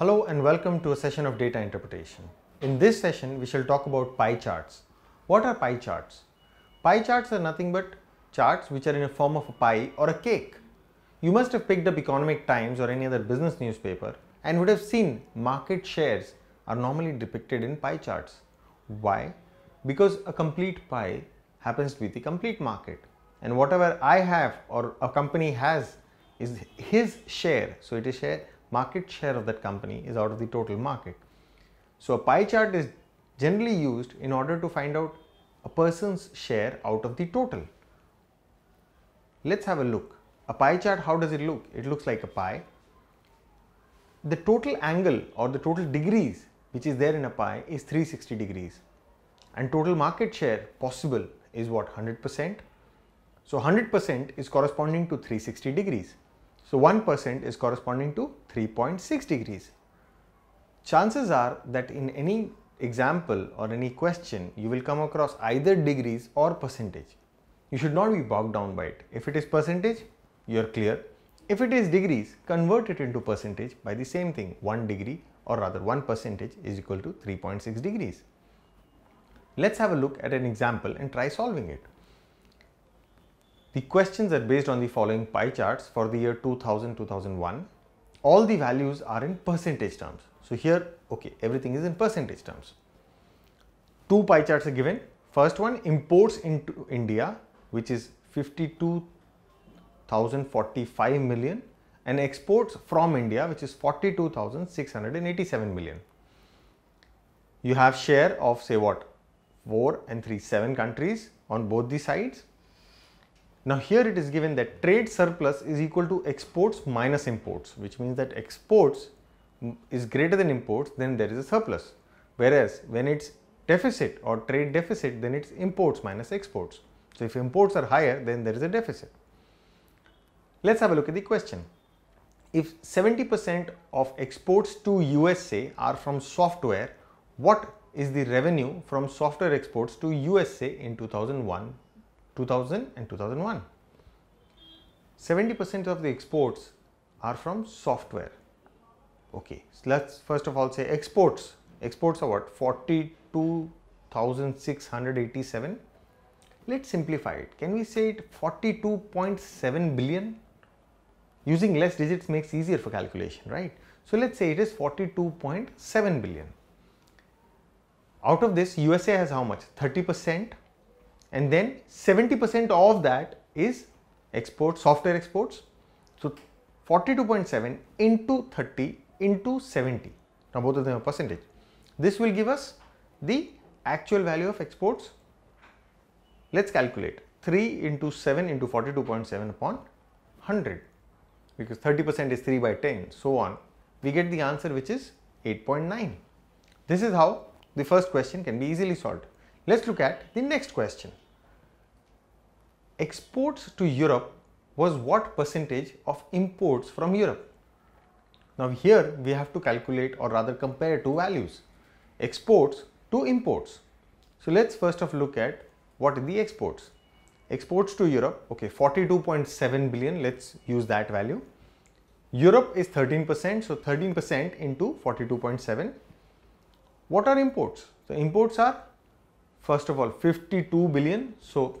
Hello and welcome to a session of data interpretation. In this session, we shall talk about pie charts. What are pie charts? Pie charts are nothing but charts which are in the form of a pie or a cake. You must have picked up Economic Times or any other business newspaper and would have seen market shares are normally depicted in pie charts. Why? Because a complete pie happens to be the complete market and whatever I have or a company has is his share. So it is share market share of that company is out of the total market. So a pie chart is generally used in order to find out a person's share out of the total. Let's have a look. A pie chart, how does it look? It looks like a pie. The total angle or the total degrees which is there in a pie is 360 degrees and total market share possible is what 100%. So 100% is corresponding to 360 degrees. So 1% is corresponding to 3.6 degrees. Chances are that in any example or any question, you will come across either degrees or percentage. You should not be bogged down by it. If it is percentage, you are clear. If it is degrees, convert it into percentage by the same thing. 1 degree or rather 1 percentage is equal to 3.6 degrees. Let's have a look at an example and try solving it. The questions are based on the following pie charts for the year 2000-2001. All the values are in percentage terms. So here, okay, everything is in percentage terms. Two pie charts are given. First one, imports into India, which is 52,045 million and exports from India, which is 42,687 million. You have share of say what, 4 and 3, 7 countries on both the sides now here it is given that trade surplus is equal to exports minus imports, which means that exports is greater than imports, then there is a surplus. Whereas when it's deficit or trade deficit, then it's imports minus exports. So if imports are higher, then there is a deficit. Let's have a look at the question. If 70% of exports to USA are from software, what is the revenue from software exports to USA in 2001 2000 and 2001. 70% of the exports are from software. Okay, so let's first of all say exports. Exports are what? 42,687. Let's simplify it. Can we say it 42.7 billion? Using less digits makes easier for calculation, right? So let's say it is 42.7 billion. Out of this, USA has how much? 30 percent and then 70% of that is export software exports. So 42.7 into 30 into 70. Now both of them are percentage. This will give us the actual value of exports. Let's calculate 3 into 7 into 42.7 upon 100 because 30% is 3 by 10 so on. We get the answer which is 8.9. This is how the first question can be easily solved. Let's look at the next question exports to Europe was what percentage of imports from Europe. Now here we have to calculate or rather compare two values, exports to imports. So let's first of look at what are the exports. Exports to Europe, okay, 42.7 billion, let's use that value. Europe is 13%, so 13% into 42.7. What are imports? The imports are, first of all, 52 billion, so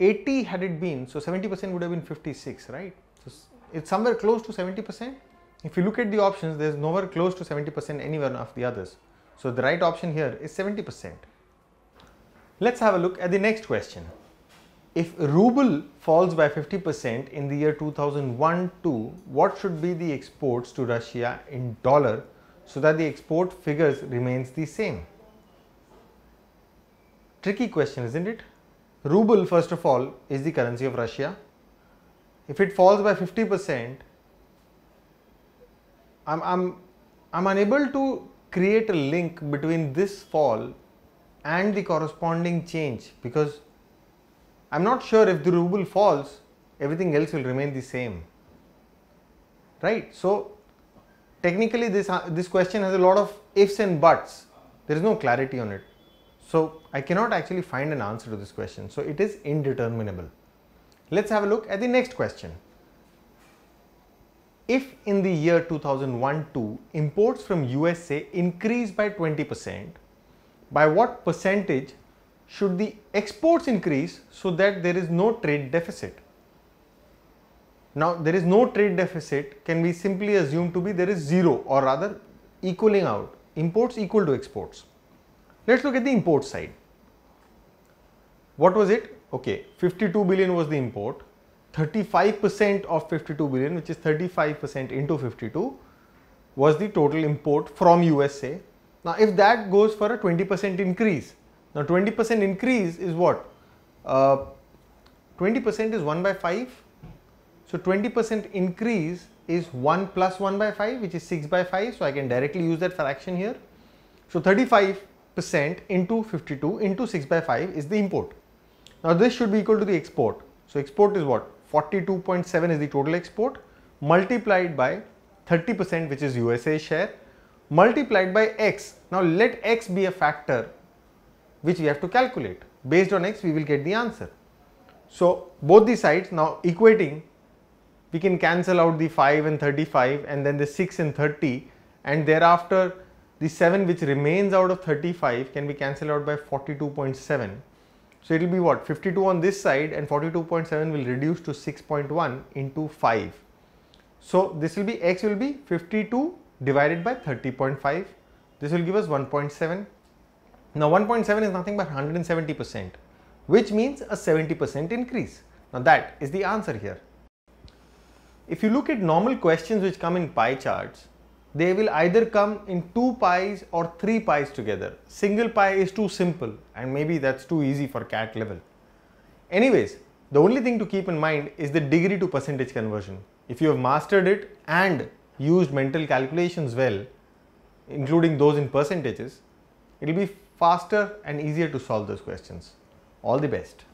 80 had it been, so 70% would have been 56, right? So it's somewhere close to 70%. If you look at the options, there's nowhere close to 70% anywhere of the others. So the right option here is 70%. Let's have a look at the next question. If ruble falls by 50% in the year 2001-2, what should be the exports to Russia in dollar so that the export figures remains the same? Tricky question, isn't it? ruble first of all is the currency of Russia. If it falls by 50 percent, I'm, I'm, I'm unable to create a link between this fall and the corresponding change because I'm not sure if the ruble falls, everything else will remain the same. Right? So, technically this, uh, this question has a lot of ifs and buts. There is no clarity on it. So I cannot actually find an answer to this question. So it is indeterminable. Let's have a look at the next question. If in the year 2001-2 imports from USA increase by 20%, by what percentage should the exports increase so that there is no trade deficit? Now there is no trade deficit can be simply assumed to be there is zero or rather equaling out imports equal to exports. Let's look at the import side. What was it? Okay, 52 billion was the import. 35% of 52 billion, which is 35% into 52, was the total import from USA. Now, if that goes for a 20% increase, now 20% increase is what? 20% uh, is 1 by 5. So, 20% increase is 1 plus 1 by 5, which is 6 by 5. So, I can directly use that fraction here. So, 35 percent into 52 into 6 by 5 is the import. Now this should be equal to the export. So export is what? 42.7 is the total export multiplied by 30% which is USA share multiplied by x. Now let x be a factor which we have to calculate. Based on x we will get the answer. So both the sides now equating we can cancel out the 5 and 35 and then the 6 and 30 and thereafter the 7 which remains out of 35 can be cancelled out by 42.7. So it will be what 52 on this side and 42.7 will reduce to 6.1 into 5. So this will be x will be 52 divided by 30.5. This will give us 1.7. Now 1.7 is nothing but 170 percent which means a 70 percent increase. Now that is the answer here. If you look at normal questions which come in pie charts, they will either come in 2 pies or 3 pies together. Single pie is too simple and maybe that's too easy for cat level. Anyways, the only thing to keep in mind is the degree to percentage conversion. If you have mastered it and used mental calculations well, including those in percentages, it will be faster and easier to solve those questions. All the best.